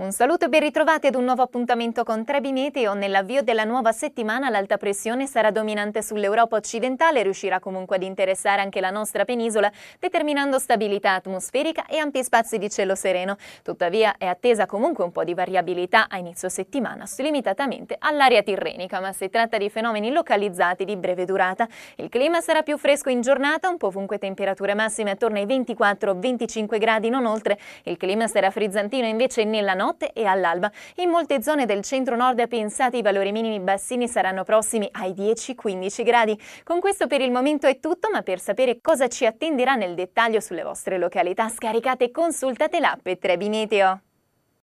Un saluto e ben ritrovati ad un nuovo appuntamento con Trebi Meteo. Nell'avvio della nuova settimana l'alta pressione sarà dominante sull'Europa occidentale, e riuscirà comunque ad interessare anche la nostra penisola, determinando stabilità atmosferica e ampi spazi di cielo sereno. Tuttavia è attesa comunque un po' di variabilità a inizio settimana, limitatamente all'area tirrenica, ma si tratta di fenomeni localizzati di breve durata. Il clima sarà più fresco in giornata, un po' ovunque temperature massime attorno ai 24-25 gradi, non oltre. Il clima sarà frizzantino invece nella notte notte e all'alba. In molte zone del centro-nord pensate i valori minimi bassini saranno prossimi ai 10-15 gradi. Con questo per il momento è tutto, ma per sapere cosa ci attenderà nel dettaglio sulle vostre località scaricate e consultate l'app Trebi Meteo.